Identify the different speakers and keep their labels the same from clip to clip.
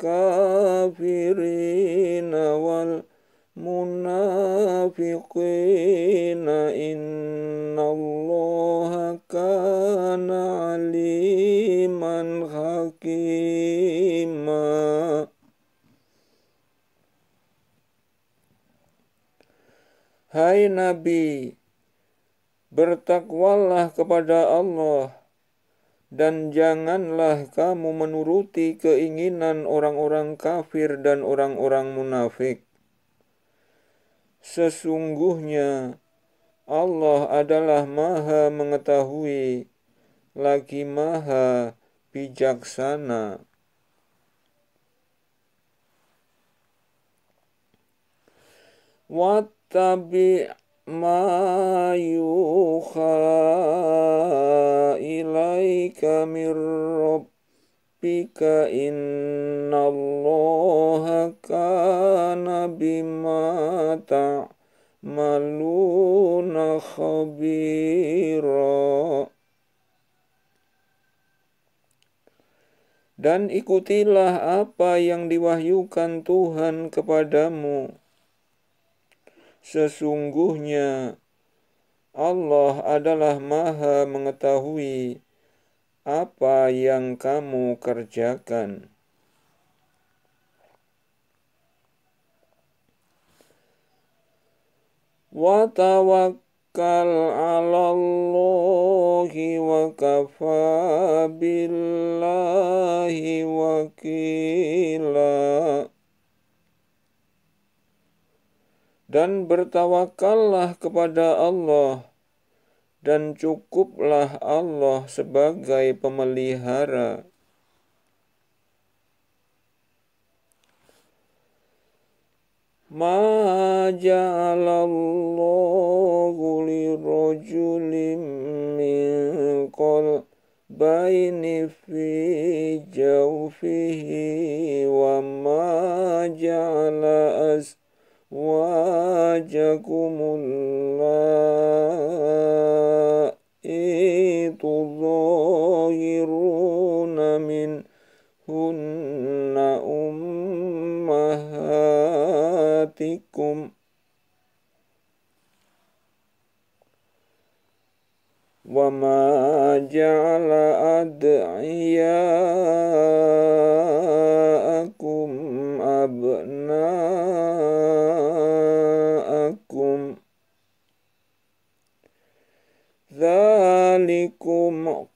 Speaker 1: الكافرين والمنافقين إن الله كان عليما حكيما Hai Nabi, bertakwalah kepada Allah dan janganlah kamu menuruti keinginan orang-orang kafir dan orang-orang munafik. Sesungguhnya Allah adalah Maha Mengetahui, lagi Maha Bijaksana. Wattabi' ما يوحى إليك من ربك إن الله كان بما تعملون خبيرا Dan ikutilah apa yang diwahyukan Tuhan kepadamu Sesungguhnya Allah adalah maha mengetahui apa yang kamu kerjakan. Wa tawakkal 'alallahi wa kafa billahi wakila. dan bertawakallah kepada Allah dan cukuplah Allah sebagai pemelihara. Ma ja'alallahu li rajulim min qal baini fi jawfihi wa ma ja'ala as واجكم اللائي تظاهرون منهن أمهاتكم وما جعل أدعياءكم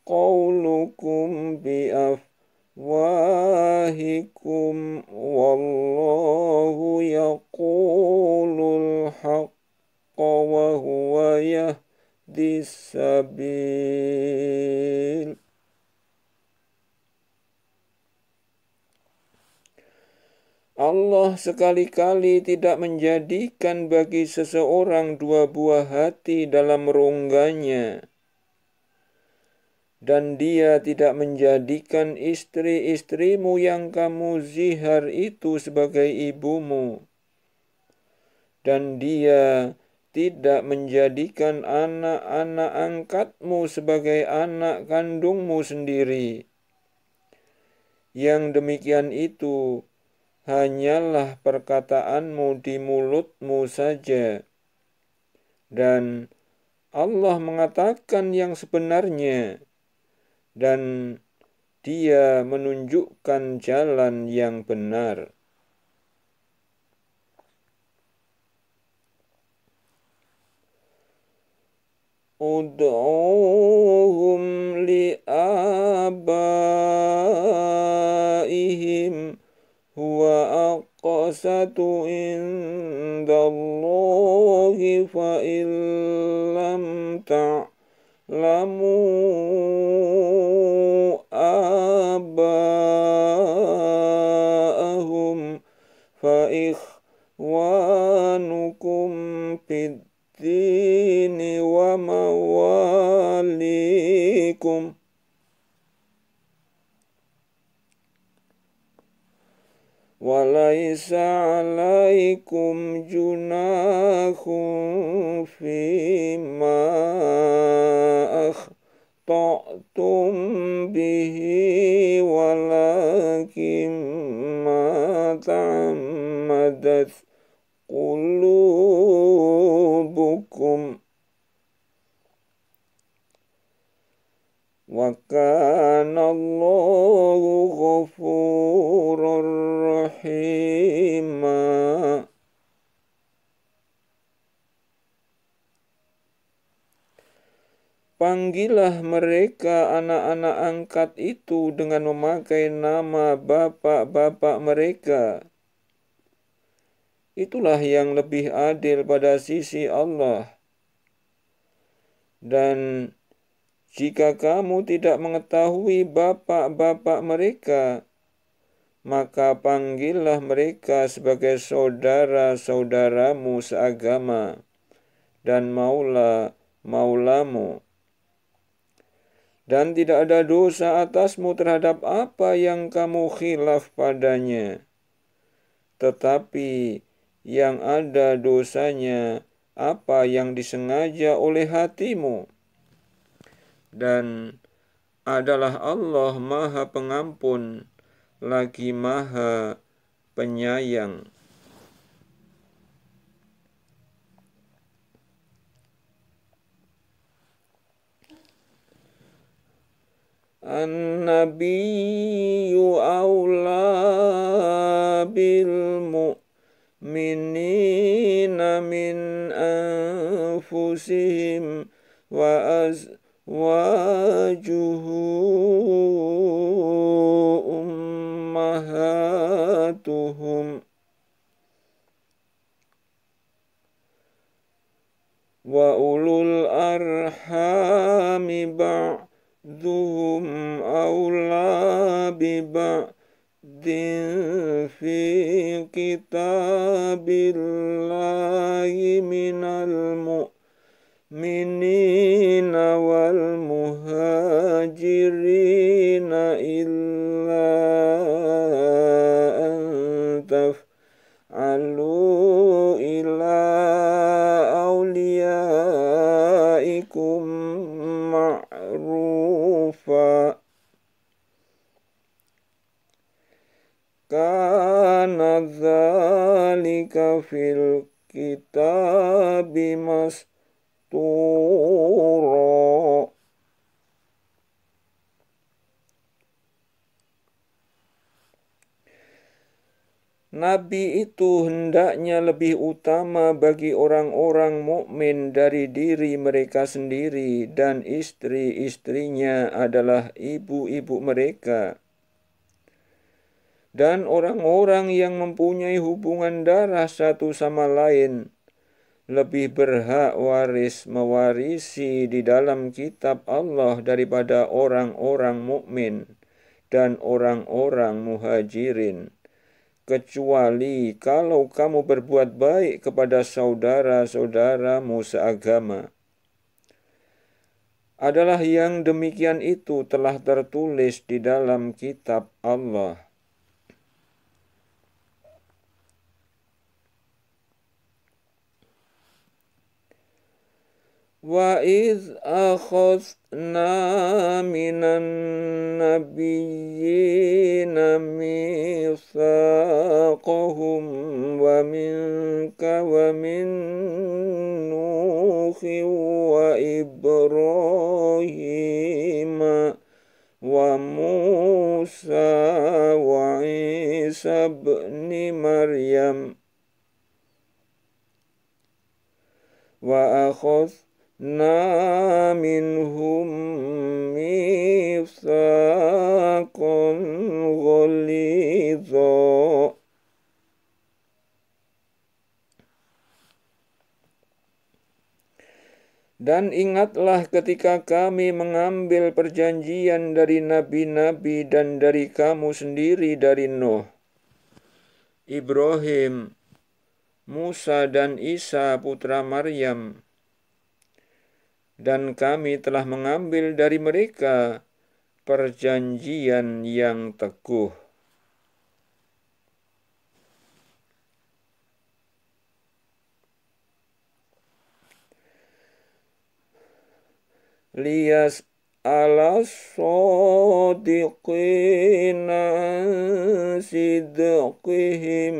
Speaker 1: قولكم بأفواهكم والله يقول الحق وهو يهدي السبيل Allah sekali-kali tidak menjadikan bagi seseorang dua buah hati dalam rongganya dan dia tidak menjadikan istri-istrimu yang kamu zihar itu sebagai ibumu. Dan dia tidak menjadikan anak-anak angkatmu sebagai anak kandungmu sendiri. Yang demikian itu hanyalah perkataanmu di mulutmu saja. Dan Allah mengatakan yang sebenarnya, dan dia menunjukkan jalan yang benar. Udu'uhum li'abaihim huwa aqsatu inda Allahi fa'in lam ta'a لموا آباءهم فإخوانكم في الدين ومواليكم وليس عليكم جناح فيما أخطأتم به ولكن ما تعمدت قلوبكم وكان الله غفورا رحيما Panggilah mereka anak-anak angkat itu dengan memakai nama bapak-bapak mereka. Itulah yang lebih adil pada sisi Allah. Dan jika kamu tidak mengetahui bapak-bapak mereka, maka panggillah mereka sebagai saudara-saudaramu seagama dan maula maulamu. Dan tidak ada dosa atasmu terhadap apa yang kamu khilaf padanya. Tetapi yang ada dosanya apa yang disengaja oleh hatimu dan adalah Allah Maha Pengampun lagi Maha Penyayang. النبي أولى بالمؤمنين من أنفسهم وأزواجهم وجه أمهاتهم وأولو الأرحام بعضهم أولى ببعض في كتاب الله من المؤمنين المؤمنين والمهاجرين إلا أن تفعلوا إلى أوليائكم معروفا كان ذلك في الكتاب مسطورا مسطورا Nabi itu hendaknya lebih utama bagi orang-orang mukmin dari diri mereka sendiri dan istri-istrinya adalah ibu-ibu mereka dan orang-orang yang mempunyai hubungan darah satu sama lain lebih berhak waris mewarisi di dalam kitab Allah daripada orang-orang mukmin dan orang-orang muhajirin kecuali kalau kamu berbuat baik kepada saudara-saudaramu seagama. Adalah yang demikian itu telah tertulis di dalam kitab Allah. وإذ أخذنا من النبيين ميثاقهم ومنك ومن نوح وإبراهيم وموسى وعيسى بن مريم وأخذنا نا منهم ميثاقا غليظا Dan ingatlah ketika kami mengambil perjanjian dari nabi-nabi dan dari kamu sendiri dari Nuh, Ibrahim, Musa dan Isa putra Maryam, dan kami telah mengambil dari mereka perjanjian yang teguh. Lias ala sadiqina sidqihim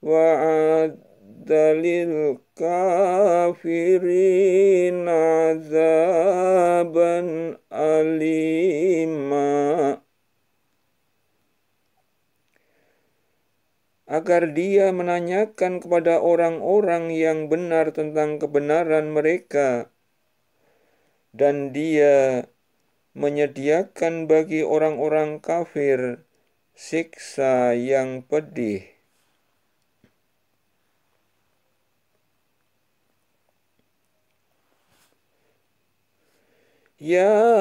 Speaker 1: wa'ad dalil kafirin azaban alima agar dia menanyakan kepada orang-orang yang benar tentang kebenaran mereka dan dia menyediakan bagi orang-orang kafir siksa yang pedih يا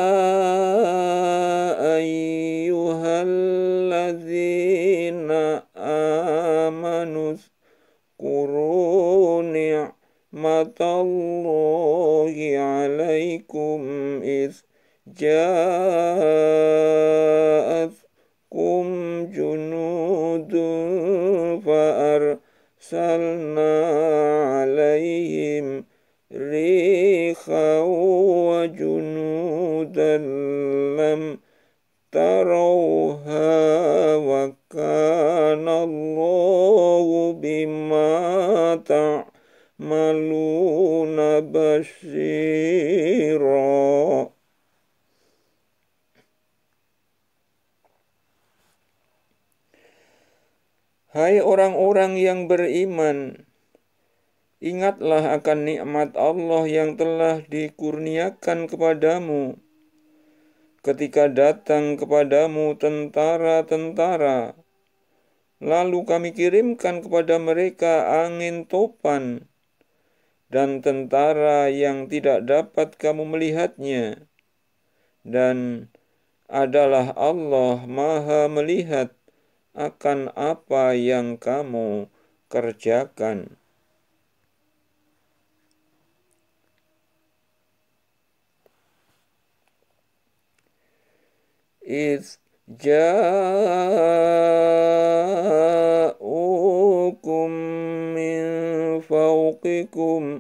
Speaker 1: أيها الذين آمنوا اذكروا نعمة الله عليكم إذ جاءتكم جنود فأرسلنا عليهم ريخا وجنودا لم تروها وكان الله بما تعملون بشيرا Hai orang-orang yang beriman, ingatlah akan nikmat Allah yang telah dikurniakan kepadamu ketika datang kepadamu tentara-tentara. Lalu kami kirimkan kepada mereka angin topan dan tentara yang tidak dapat kamu melihatnya. Dan adalah Allah Maha Melihat akan apa yang kamu kerjakan. إذ جاءوكم من فوقكم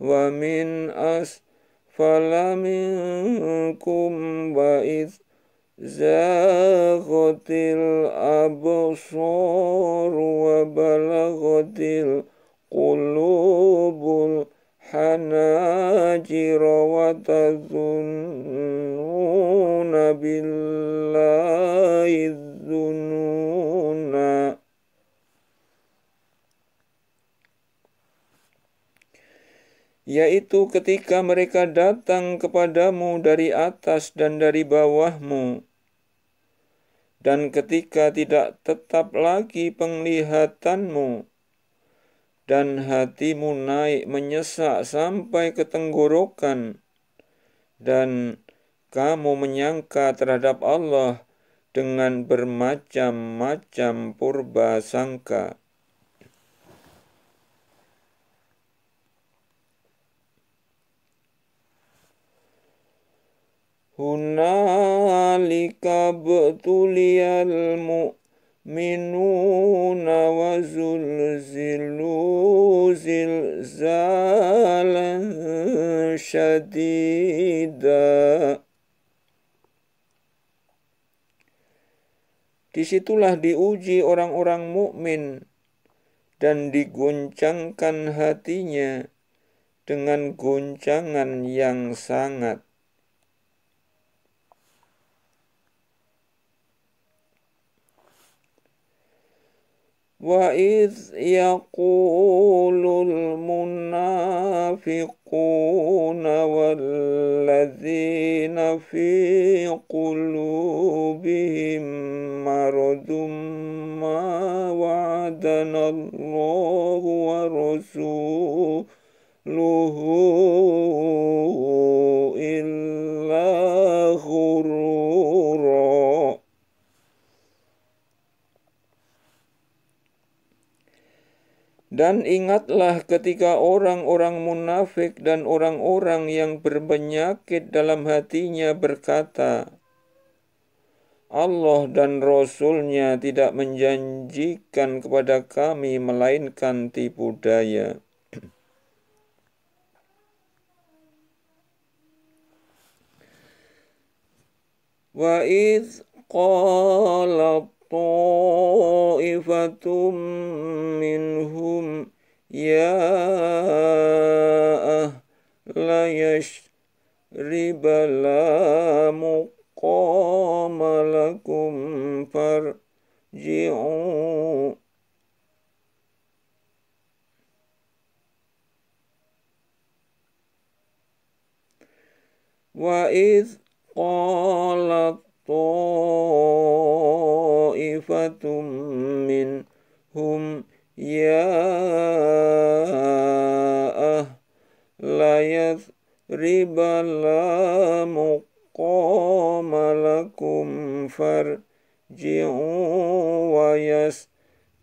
Speaker 1: ومن أسفل منكم وإذ زاغت الأبصار وبلغت القلوب الحناجر وتظنون بالله yaitu ketika mereka datang kepadamu dari atas dan dari bawahmu dan ketika tidak tetap lagi penglihatanmu dan hatimu naik menyesak sampai ke tenggorokan dan kamu menyangka terhadap Allah dengan bermacam-macam purba sangka. Hunalika ابتلي mu'min يؤمنون وزلزلوا زلزالا شديدا Disitulah diuji orang-orang mukmin dan diguncangkan hatinya dengan guncangan yang sangat وإذ يقول المنافقون والذين في قلوبهم مرض ما وعدنا الله ورسوله إلا غرور Dan ingatlah ketika orang-orang munafik dan orang-orang yang berpenyakit dalam hatinya berkata, Allah dan Rasulnya tidak menjanjikan kepada kami melainkan tipu daya. Wa idh طائفة منهم يا أهل يشرب لا مقام لكم فارجعوا وإذ قالت طائفة منهم يا أهل يثرب لا مقام لكم فارجعوا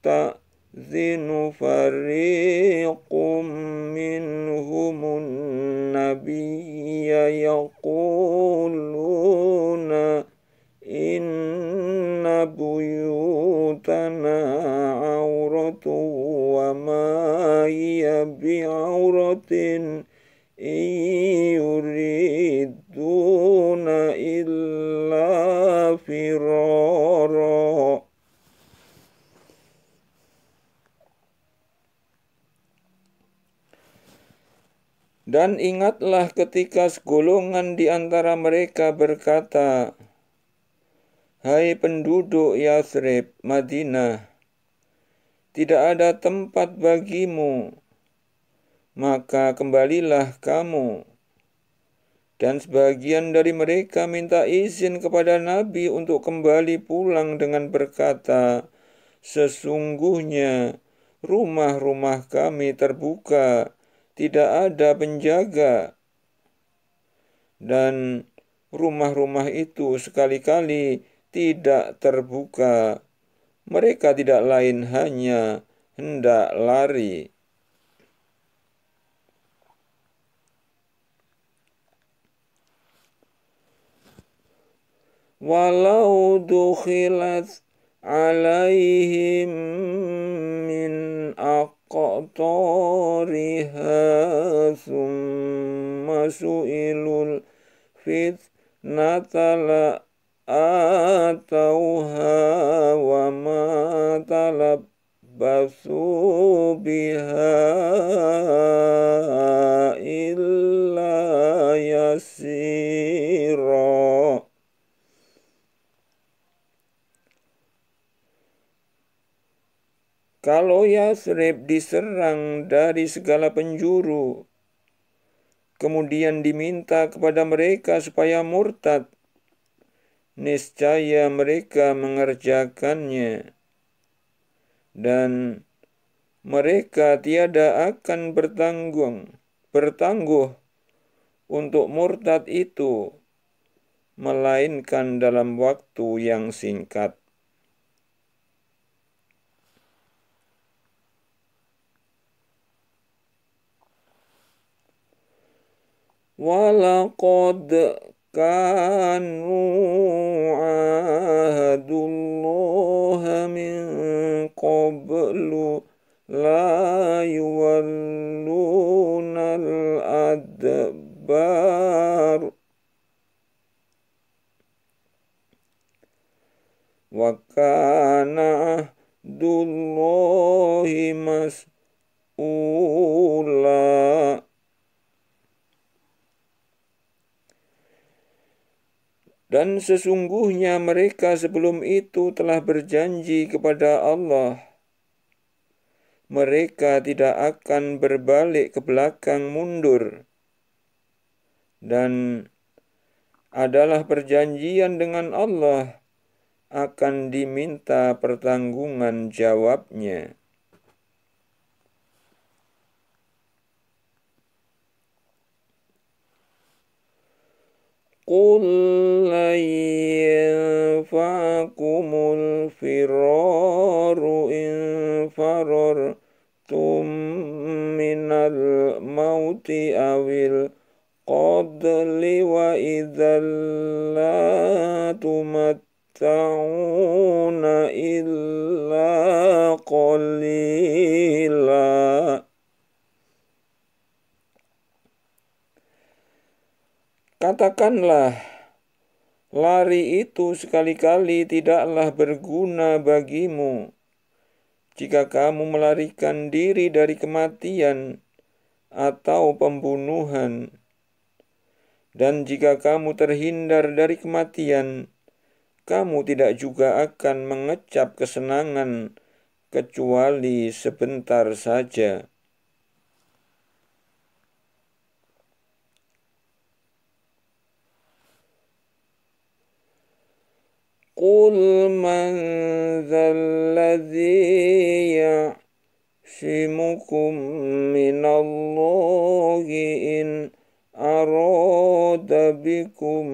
Speaker 1: ويستأذن فريق منهم النبي يقول عورتنا عورة وما هي بعورة إن يريدون إلا فرارا Dan ingatlah ketika segolongan di antara mereka berkata, Hai penduduk Yathrib, Madinah, tidak ada tempat bagimu, maka kembalilah kamu. Dan sebagian dari mereka minta izin kepada Nabi untuk kembali pulang dengan berkata, Sesungguhnya rumah-rumah kami terbuka, tidak ada penjaga. Dan rumah-rumah itu sekali-kali tidak terbuka. Mereka tidak lain hanya hendak lari. Walau dukhilat alaihim min aqtariha thumma su'ilul fitnata آتوها وما تلبسوا بها إلا يسيرا Kalau Yasrib diserang dari segala penjuru, kemudian diminta kepada mereka supaya murtad, niscaya mereka mengerjakannya, dan mereka tiada akan bertanggung, bertangguh untuk murtad itu, melainkan dalam waktu yang singkat. ولقد كانوا عهد الله من قبل لا يولون الأدبار وكان عهد الله مسؤولا Dan sesungguhnya mereka sebelum itu telah berjanji kepada Allah. Mereka tidak akan berbalik ke belakang mundur. Dan adalah perjanjian dengan Allah akan diminta pertanggungan jawabnya. قل لن ينفعكم الفرار إن فررتم من الموت أو القدل وإذا لا تمتعون Katakanlah, lari itu sekali-kali tidaklah berguna bagimu. Jika kamu melarikan diri dari kematian atau pembunuhan, dan jika kamu terhindar dari kematian, kamu tidak juga akan mengecap kesenangan kecuali sebentar saja. قل من ذا الذي يعصمكم من الله إن أراد بكم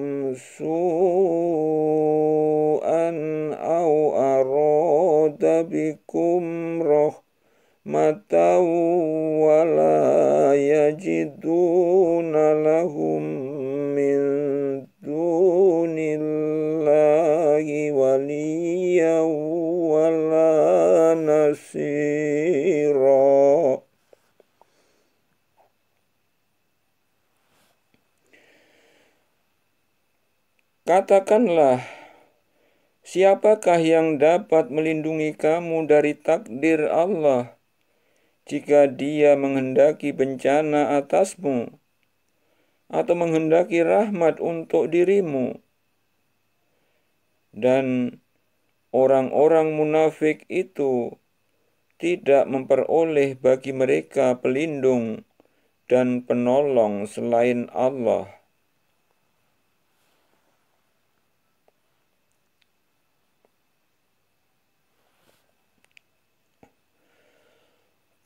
Speaker 1: سوءا أو أراد بكم رحمة ولا يجدون لهم Katakanlah, siapakah yang dapat melindungi kamu dari takdir Allah jika dia menghendaki bencana atasmu atau menghendaki rahmat untuk dirimu? Dan orang-orang munafik itu tidak memperoleh bagi mereka pelindung dan penolong selain Allah.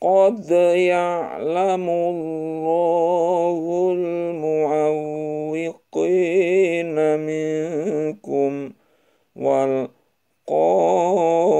Speaker 1: قد يعلم الله المعوقين منكم والقائل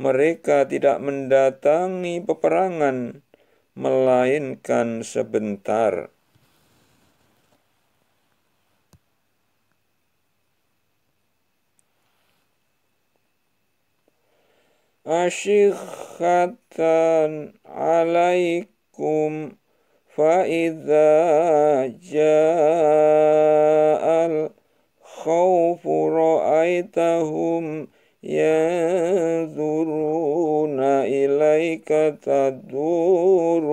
Speaker 1: mereka tidak mendatangi peperangan, melainkan sebentar. Asyikhatan alaikum فإذا khawfu ra'aitahum ينظرون إليك تدور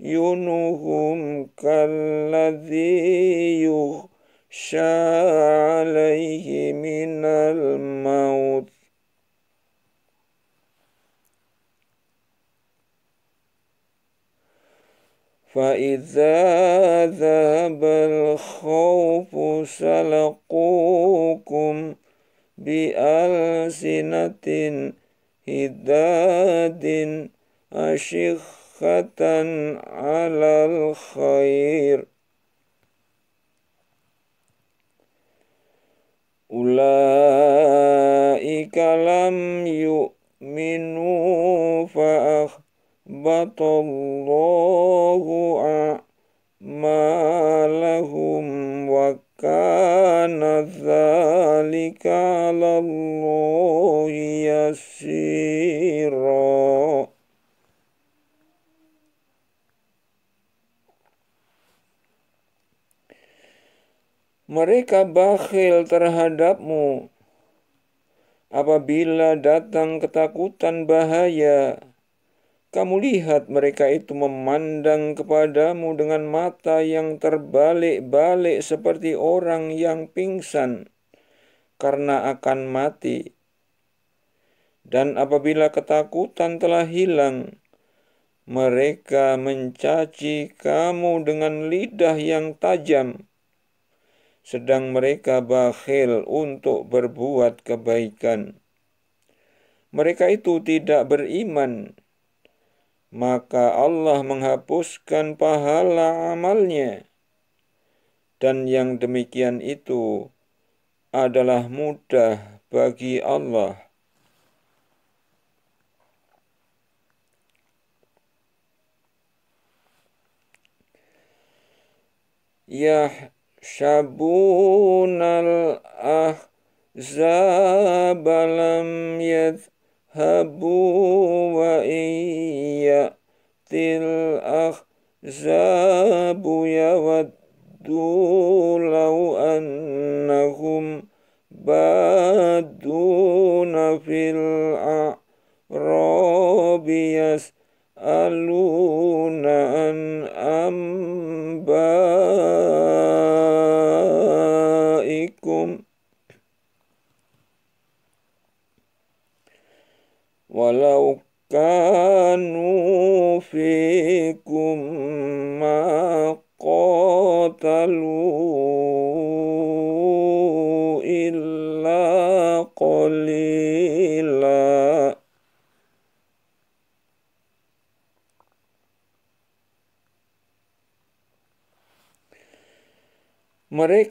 Speaker 1: أعينهم كالذي يخشى عليه من الموت فإذا ذهب الخوف سلقوكم بألسنة هداد أشخة على الخير أولئك لم يؤمنوا فأخبط الله أعمالهم وك كان ذلك على الله يسيرا Mereka bakhil terhadapmu apabila datang ketakutan bahaya kamu lihat mereka itu memandang kepadamu dengan mata yang terbalik-balik seperti orang yang pingsan karena akan mati. Dan apabila ketakutan telah hilang, mereka mencaci kamu dengan lidah yang tajam, sedang mereka bakhil untuk berbuat kebaikan. Mereka itu tidak beriman maka Allah menghapuskan pahala amalnya. Dan yang demikian itu adalah mudah bagi Allah. Yahshabunal ahzaba lam yath هبوا وإن يأتي الأحزاب يودوا لو أنهم بادون في الأعلى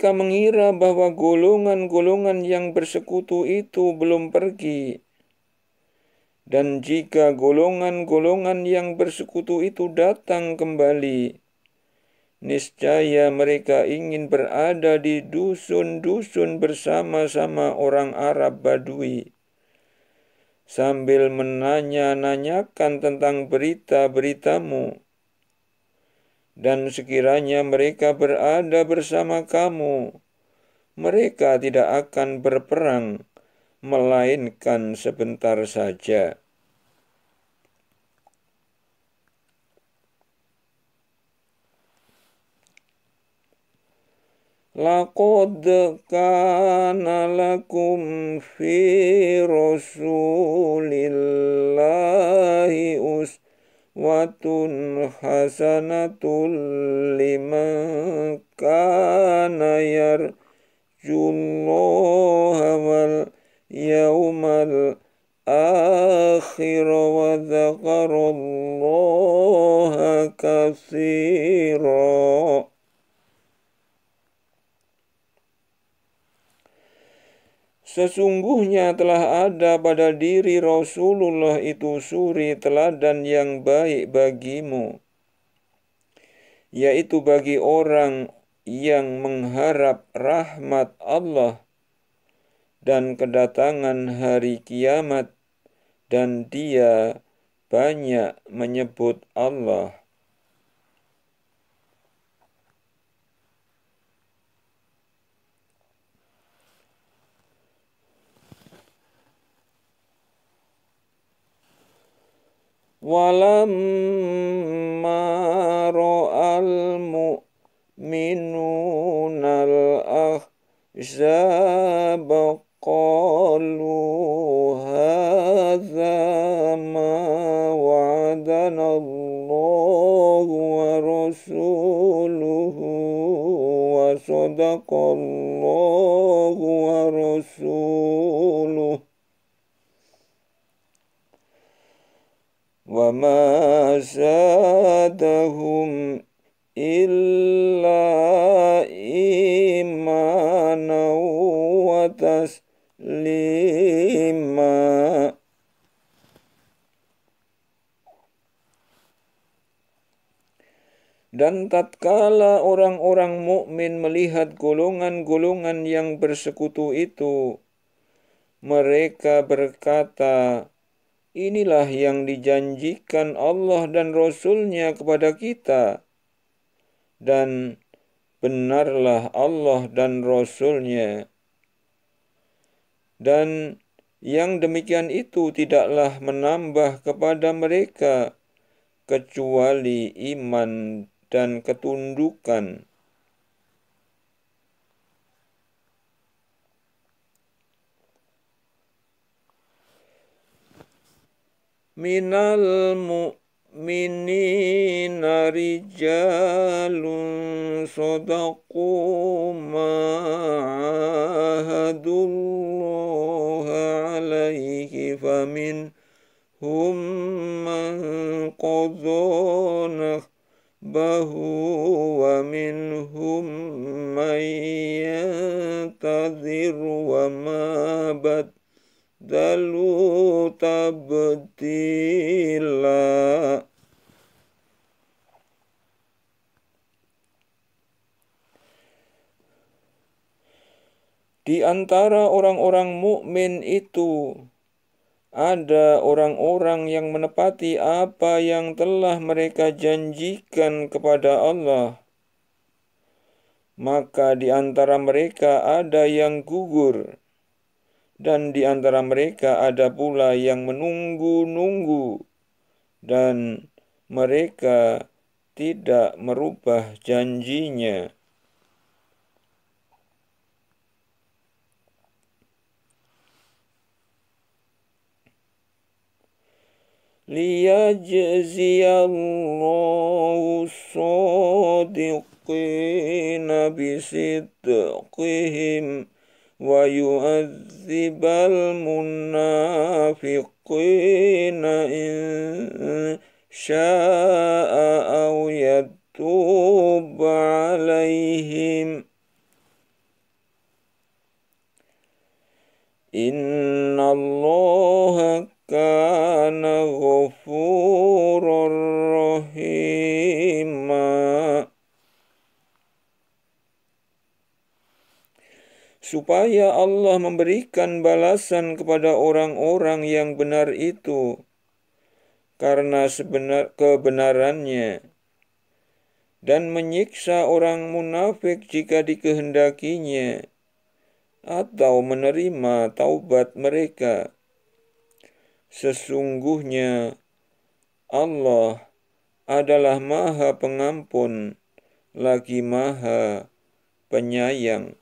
Speaker 1: mereka mengira bahwa golongan-golongan yang bersekutu itu belum pergi. Dan jika golongan-golongan yang bersekutu itu datang kembali, niscaya mereka ingin berada di dusun-dusun bersama-sama orang Arab Badui sambil menanya-nanyakan tentang berita-beritamu dan sekiranya mereka berada bersama kamu, mereka tidak akan berperang, melainkan sebentar saja. لقد كان لكم في رسول الله حسنة لمن كان يرجو الله واليوم الآخر وذكر الله كثيراً Sesungguhnya telah ada pada diri Rasulullah itu suri teladan yang baik bagimu, yaitu bagi orang yang mengharap rahmat Allah dan kedatangan hari kiamat, dan dia banyak menyebut Allah. ولما رأى المؤمنون الأحزاب قالوا هذا ما وعدنا الله ورسوله وصدق الله ورسوله وما زادهم إلا إيمانا وتسليما Dan tatkala orang-orang mukmin melihat golongan-golongan yang bersekutu itu, mereka berkata, Inilah yang dijanjikan Allah dan Rasulnya kepada kita. Dan benarlah Allah dan Rasulnya. Dan yang demikian itu tidaklah menambah kepada mereka kecuali iman dan ketundukan. من المؤمنين رجال صدقوا ما عاهدوا الله عليه هم من قضى نحبه ومنهم من ينتظر وما بدل Dalu tabtila Di antara orang-orang mukmin itu ada orang-orang yang menepati apa yang telah mereka janjikan kepada Allah. Maka di antara mereka ada yang gugur dan di antara mereka ada pula yang menunggu-nunggu dan mereka tidak merubah janjinya. liyajziyallahu الله bisidqihim ويؤذب المنافقين إن شاء أو يتوب عليهم إن الله كان غفورا رحيما supaya Allah memberikan balasan kepada orang-orang yang benar itu karena sebenar kebenarannya dan menyiksa orang munafik jika dikehendakinya atau menerima taubat mereka sesungguhnya Allah adalah Maha Pengampun lagi Maha Penyayang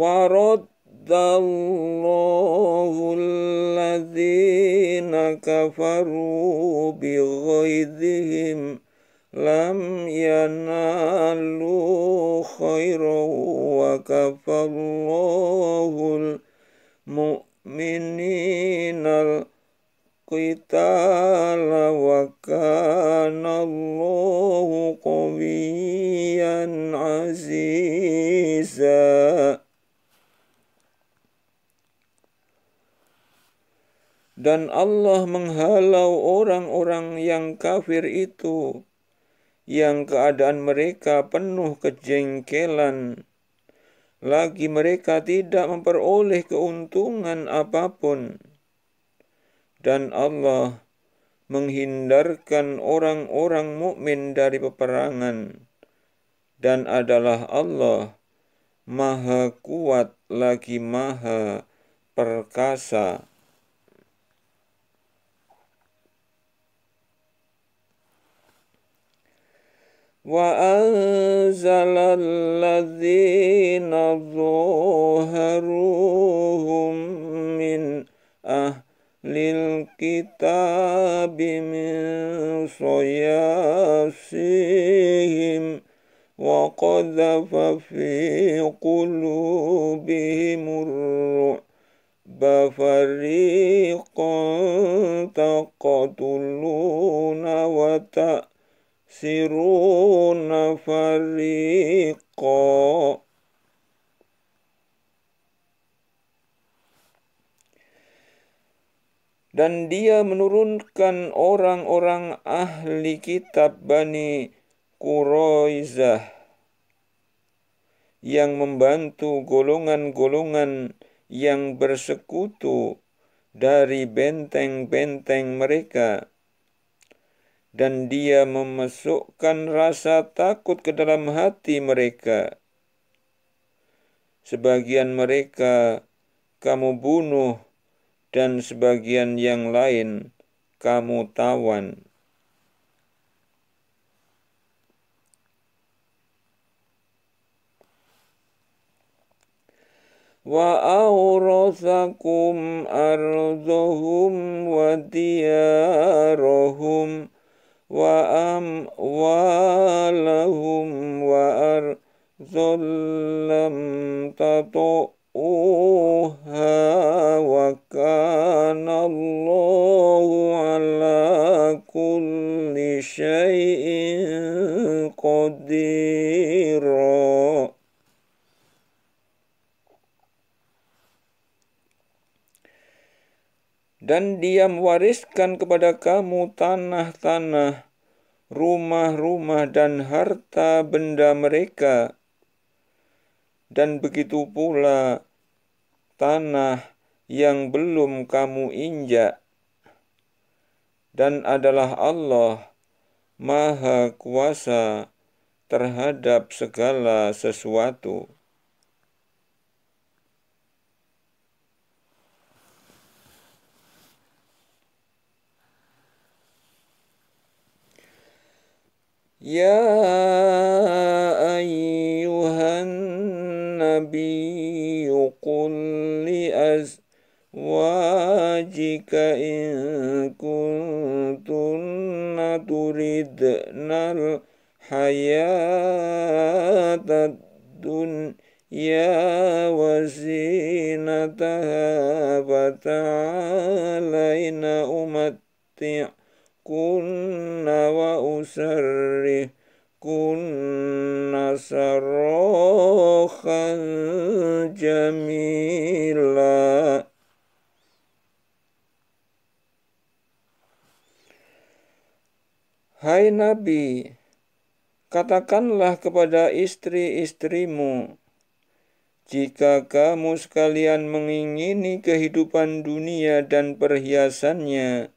Speaker 1: ورد الله الذين كفروا بغيظهم لم ينالوا خيرا وكفى الله المؤمنين القتال وكان الله قويا عزيزا dan Allah menghalau orang-orang yang kafir itu yang keadaan mereka penuh kejengkelan lagi mereka tidak memperoleh keuntungan apapun dan Allah menghindarkan orang-orang mukmin dari peperangan dan adalah Allah Maha Kuat lagi Maha Perkasa وأنزل الذين ظهروهم من أهل الكتاب من صياصيهم وقذف في قلوبهم الرعب فريقا تقتلون وتأتون يخسرون فريقا Dan dia menurunkan orang-orang ahli kitab Bani Quraizah yang membantu golongan-golongan yang bersekutu dari benteng-benteng mereka dan dia memasukkan rasa takut ke dalam hati mereka. Sebagian mereka kamu bunuh dan sebagian yang lain kamu tawan. Wa وأورثكم wa وديارهم وأموالهم وارض لم تطؤ dia mewariskan kepada kamu tanah-tanah, rumah-rumah, dan harta benda mereka. Dan begitu pula tanah yang belum kamu injak, dan adalah Allah Maha Kuasa terhadap segala sesuatu. يا أيها النبي قل لأزواجك إن كنتن تردن الحياة الدنيا وزينتها فتعالين أمتعن kunna wa usarrih kunna sarokhan jamila Hai Nabi, katakanlah kepada istri-istrimu, jika kamu sekalian mengingini kehidupan dunia dan perhiasannya,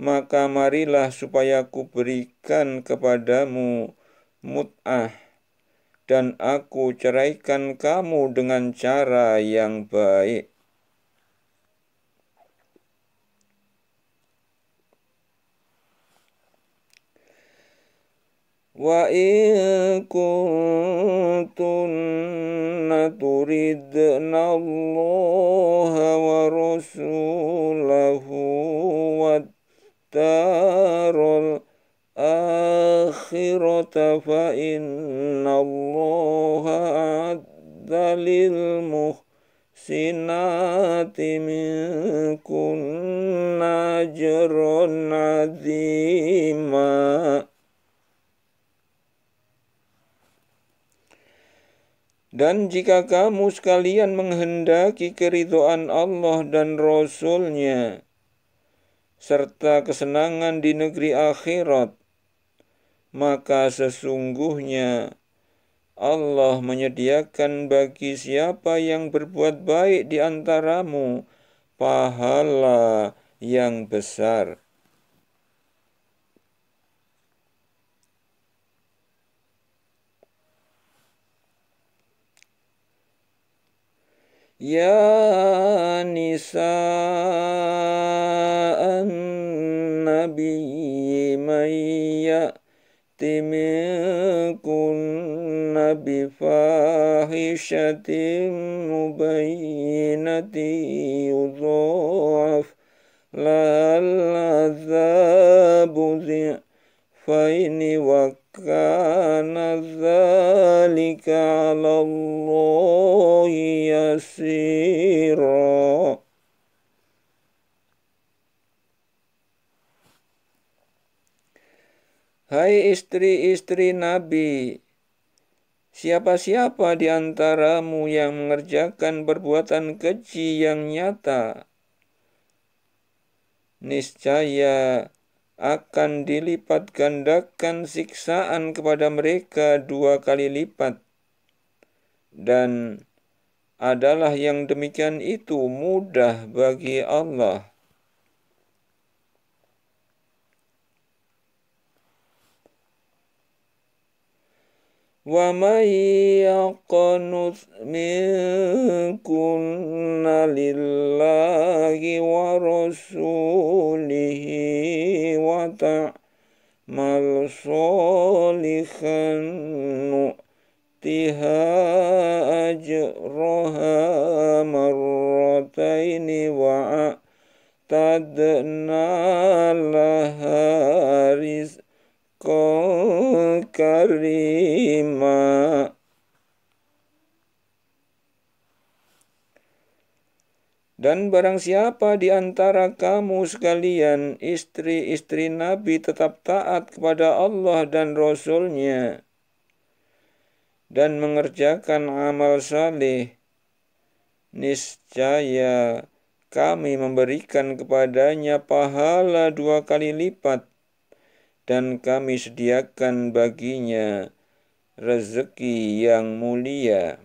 Speaker 1: maka marilah supaya Kuberikan berikan kepadamu mut'ah dan aku ceraikan kamu dengan cara yang baik. Wa in kuntunna turidna wa rasulahu wa واختاروا الآخرة فإن الله أعد للمحسنات منكن أجرا عظيما Dan jika kamu sekalian menghendaki keridoan Allah dan Rasul-Nya, serta kesenangan di negeri akhirat, maka sesungguhnya Allah menyediakan bagi siapa yang berbuat baik di antaramu pahala yang besar. يا نساء النبي من يأت منكن بفاحشة مبينة يضاعف لها العذاب ضعفين وقت كان ذلك على الله يسيرا Hai istri-istri Nabi, siapa-siapa di antaramu yang mengerjakan perbuatan keji yang nyata, niscaya akan dilipat gandakan siksaan kepada mereka dua kali lipat. Dan adalah yang demikian itu mudah bagi Allah. ومن يقنت منكن تعمل صالحا نؤتها أجرها مرتين وأعتدنا لها رزقا كريما Dan barang siapa di antara kamu sekalian istri-istri Nabi tetap taat kepada Allah dan Rasulnya dan mengerjakan amal saleh, niscaya kami memberikan kepadanya pahala dua kali lipat dan kami sediakan baginya rezeki yang mulia.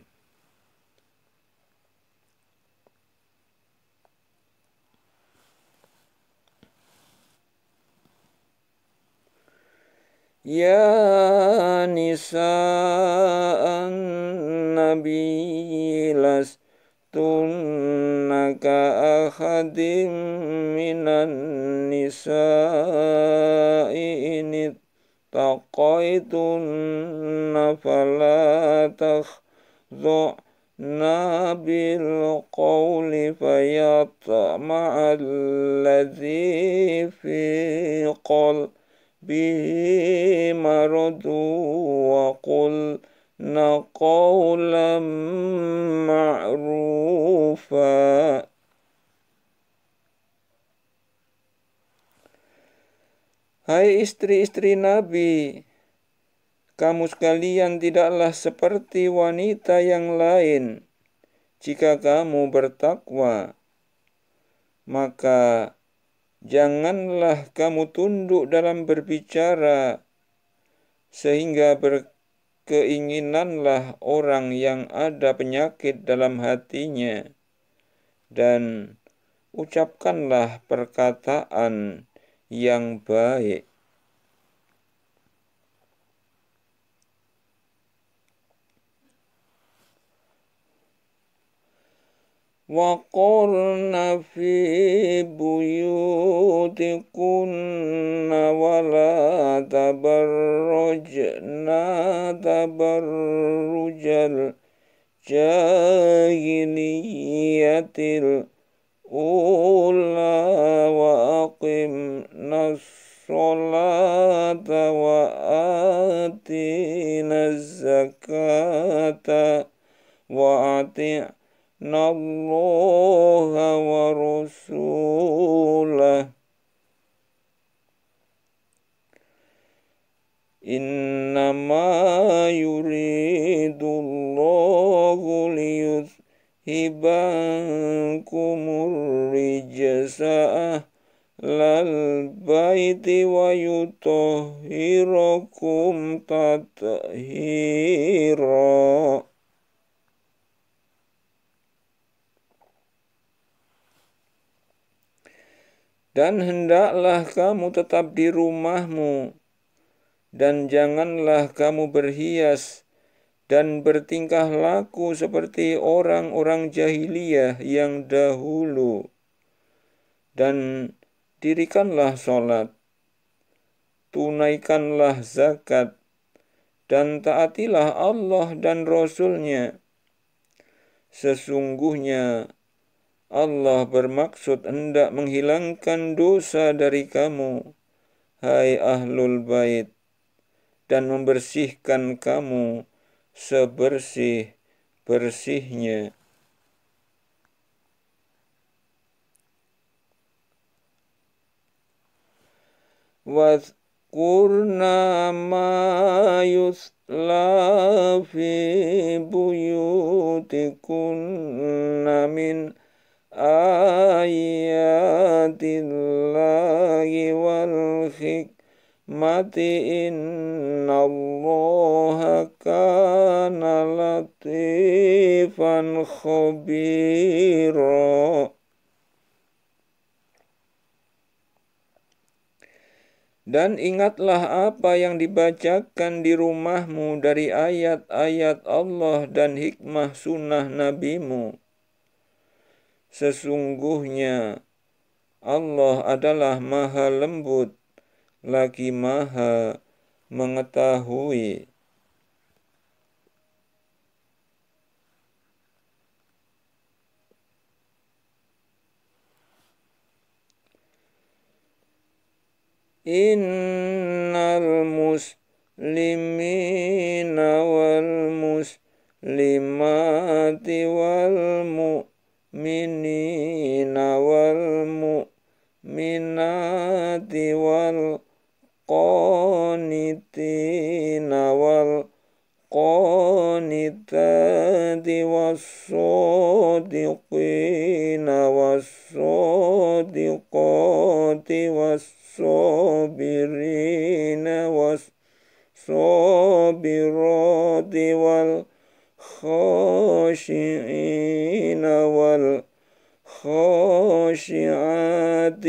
Speaker 1: يا نساء النبي لستن كأحد من النساء إن اتقيتن فلا تخضعن بالقول فيطمع الذي في قلبه به wa qul قولا معروفا Hai istri-istri Nabi, kamu sekalian tidaklah seperti wanita yang lain. Jika kamu bertakwa, maka Janganlah kamu tunduk dalam berbicara, sehingga berkeinginanlah orang yang ada penyakit dalam hatinya, dan ucapkanlah perkataan yang baik. وقرن في بيوتكن ولا تبرجن تبرج الجاهلية الأولى وأقمنا الصلاة وآتينا الزكاة وأطعنا الله ورسوله إنما يريد الله ليذهب hendaklah kamu tetap di rumahmu, dan janganlah kamu berhias dan bertingkah laku seperti orang-orang jahiliyah yang dahulu. Dan dirikanlah sholat, tunaikanlah zakat, dan taatilah Allah dan Rasulnya. Sesungguhnya Allah bermaksud hendak menghilangkan dosa dari kamu, hai ahlul bait, dan membersihkan kamu sebersih-bersihnya. واذكرنا ما يتلى fi buyutikunna min آيات الله والحكمة إن الله كان لطيفا خبيرا Dan ingatlah apa yang dibacakan di rumahmu dari ayat-ayat Allah dan hikmah sunnah nabimu. Sesungguhnya Allah adalah maha lembut, lagi maha mengetahui. Innal muslimina wal muslimati wal mu'minin المؤمنين والمؤمنات والقانتين والقانتات والصادقين والصادقات والصابرين والصابرات والصابرات الخاشعين والخاشعات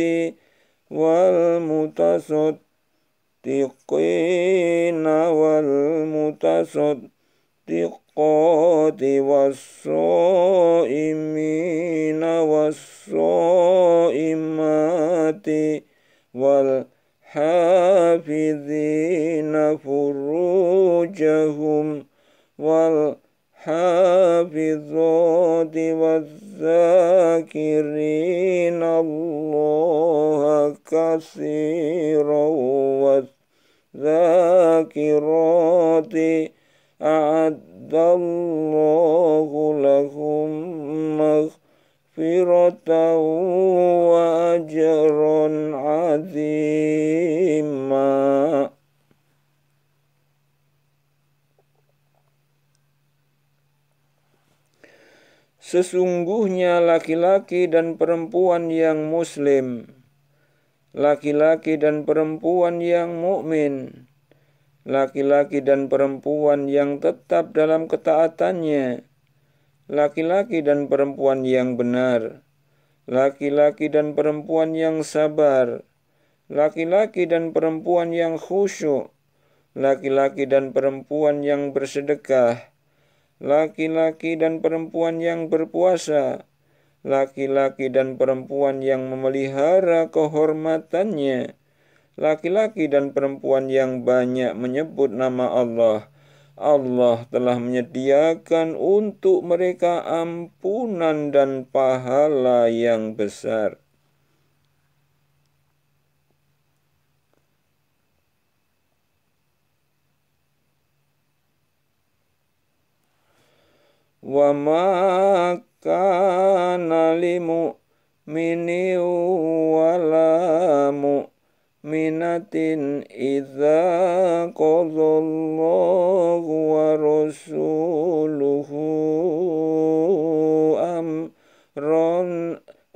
Speaker 1: والمتصدقين والمتصدقات والصائمين والصائمات والحافظين فروجهم وال الحافظات والذاكرين الله كثيرا والذاكرات أعد الله لهم مغفرة وأجرا عظيما Sesungguhnya laki-laki dan perempuan yang muslim, laki-laki dan perempuan yang mukmin, laki-laki dan perempuan yang tetap dalam ketaatannya, laki-laki dan perempuan yang benar, laki-laki dan perempuan yang sabar, laki-laki dan perempuan yang khusyuk, laki-laki dan perempuan yang bersedekah, laki-laki dan perempuan yang berpuasa, laki-laki dan perempuan yang memelihara kehormatannya, laki-laki dan perempuan yang banyak menyebut nama Allah. Allah telah menyediakan untuk mereka ampunan dan pahala yang besar. وما كان لمؤمن ولا مؤمنة إذا قضى الله ورسوله أمرا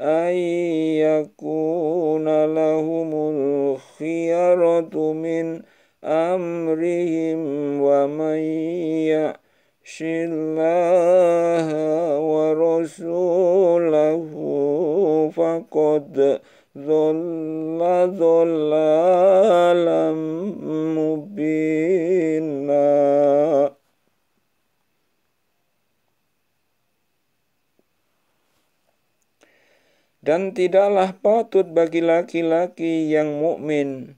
Speaker 1: أن يكون لهم الخيرة من أمرهم ومن يأ الله ورسوله فقد ضل ضلالا مبينا Dan tidaklah patut bagi laki-laki yang mukmin,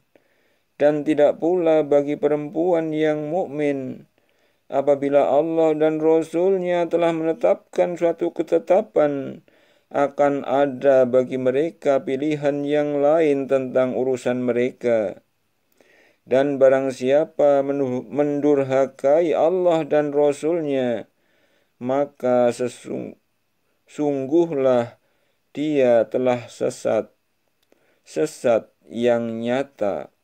Speaker 1: dan tidak pula bagi perempuan yang mukmin apabila Allah dan Rasulnya telah menetapkan suatu ketetapan akan ada bagi mereka pilihan yang lain tentang urusan mereka. Dan barang siapa mendurhakai Allah dan Rasulnya, maka sesungguhlah dia telah sesat, sesat yang nyata.